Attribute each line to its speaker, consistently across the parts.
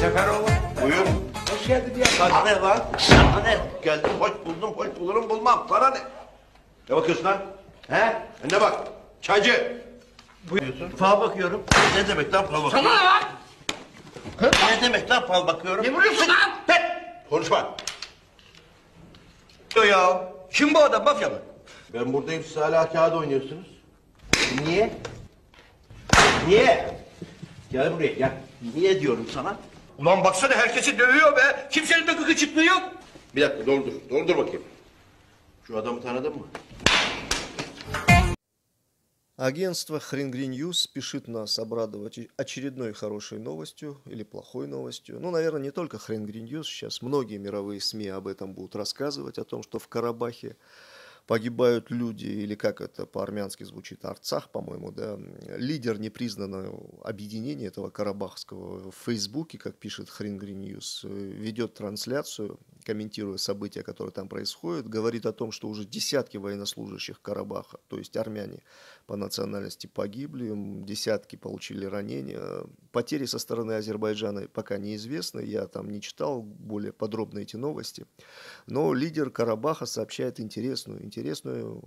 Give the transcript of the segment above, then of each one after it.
Speaker 1: Seferoğlu. Buyur. Hoş geldin ya. Sana ne lan? Sana ne? Geldim hoş buldum hoş bulurum bulmam. Sana ne? Ne bakıyorsun lan? He? E ne bak? Çaycı. Buyuruyorsun. Fal bakıyorum. Ne demek lan fal bakıyorum? Sana ne lan? Ne demek lan fal bakıyorum? Ne vuruyorsun lan? Pet! Konuşma. Ya. Kim bu adam? Mafya mı? Ben buradayım siz hala kağıt oynuyorsunuz. Niye? Niye? Gel buraya gel. Niye diyorum sana? Ulan baksana herkesi dövüyor be. Kimsenin de gıkı çıktığı yok. Bir dakika doldur. Doldur bakayım. Şu adamı tanıdın mı?
Speaker 2: Агентство Хрингри Ньюс спешит нас обрадовать очередной хорошей новостью или плохой новостью. Ну, наверное, не только Хрингри Ньюс, сейчас многие мировые СМИ об этом будут рассказывать, о том, что в Карабахе погибают люди, или как это по-армянски звучит, Арцах, по-моему, да, лидер непризнанного объединения этого карабахского в Фейсбуке, как пишет Хрингри Ньюс, э, ведет трансляцию комментируя события, которые там происходят, говорит о том, что уже десятки военнослужащих Карабаха, то есть армяне по национальности погибли, десятки получили ранения. Потери со стороны Азербайджана пока неизвестны, я там не читал более подробно эти новости. Но лидер Карабаха сообщает интересную, интересную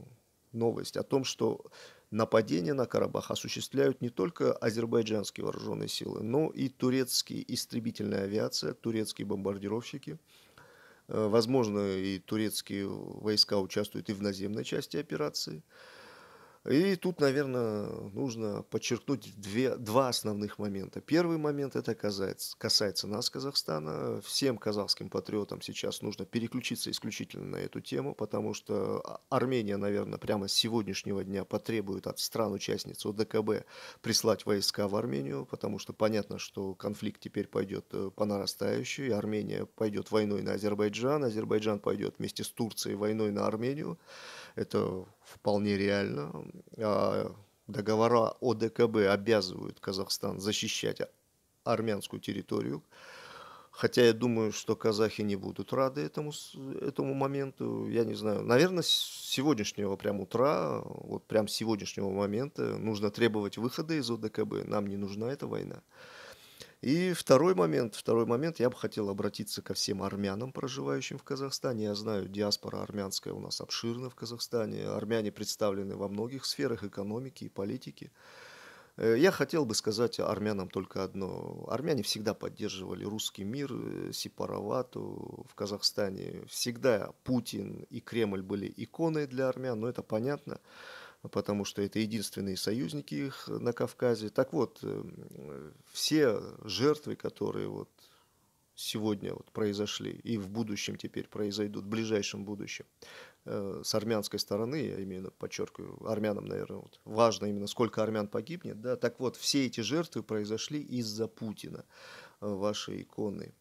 Speaker 2: новость о том, что нападения на Карабах осуществляют не только азербайджанские вооруженные силы, но и турецкие истребительная авиация, турецкие бомбардировщики – Э, возможно, и турецкие войска участвуют и в наземной части операции. И тут, наверное, нужно подчеркнуть две, два основных момента. Первый момент это касается, касается нас, Казахстана. Всем казахским патриотам сейчас нужно переключиться исключительно на эту тему, потому что а, Армения, наверное, прямо с сегодняшнего дня потребует от стран-участниц ОДКБ прислать войска в Армению, потому что понятно, что конфликт теперь пойдет э, по нарастающей. Армения пойдет войной на Азербайджан, Азербайджан пойдет вместе с Турцией войной на Армению. Это вполне реально. Э, договора ОДКБ обязывают Казахстан защищать армянскую территорию. Хотя я думаю, что казахи не будут рады этому, этому моменту. Я не знаю. Наверное, с сегодняшнего прям утра, вот прям с сегодняшнего момента нужно требовать выхода из ОДКБ. Нам не нужна эта война. И второй момент, второй момент, я бы хотел обратиться ко всем армянам, проживающим в Казахстане. Я знаю, диаспора армянская у нас обширна в Казахстане. Армяне представлены во многих сферах экономики и политики. Э, я хотел бы сказать армянам только одно. Армяне всегда поддерживали русский мир, э, сепаровату в Казахстане. Всегда Путин и Кремль были иконой для армян, но это понятно потому что это единственные союзники их на Кавказе. Так вот, эм, все жертвы, которые вот сегодня вот произошли и в будущем теперь произойдут, в ближайшем будущем, э, с армянской стороны, я именно подчеркиваю, армянам, наверное, вот, важно именно, сколько армян погибнет, да, так вот, все эти жертвы произошли из-за Путина, э, вашей иконы.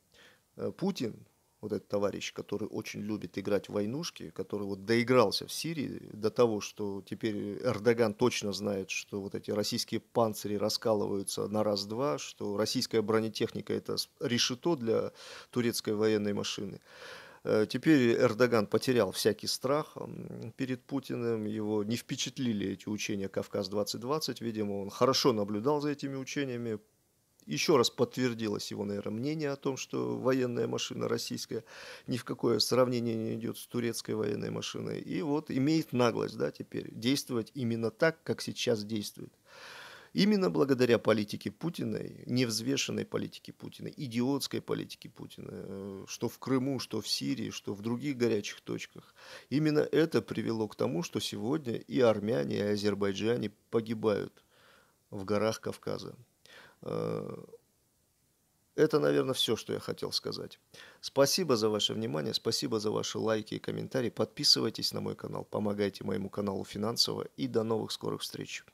Speaker 2: Э, Путин вот этот товарищ, который очень любит играть в войнушки, который вот доигрался в Сирии до того, что теперь Эрдоган точно знает, что вот эти российские панцири раскалываются на раз-два, что российская бронетехника – это решето для турецкой военной машины. Э, теперь Эрдоган потерял всякий страх перед Путиным, его не впечатлили эти учения «Кавказ-2020», видимо, он хорошо наблюдал за этими учениями, еще раз подтвердилось его, наверное, мнение о том, что военная машина российская ни в какое сравнение не идет с турецкой военной машиной. И вот имеет наглость, да, теперь действовать именно так, как сейчас действует. Именно благодаря политике Путина, невзвешенной политике Путина, идиотской политике Путина, э, что в Крыму, что в Сирии, что в других горячих точках, именно это привело к тому, что сегодня и армяне, и азербайджане погибают в горах Кавказа. Э, это, наверное, все, что я хотел сказать. Спасибо за ваше внимание, спасибо за ваши лайки и комментарии. Подписывайтесь на мой канал, помогайте моему каналу финансово и до новых скорых встреч.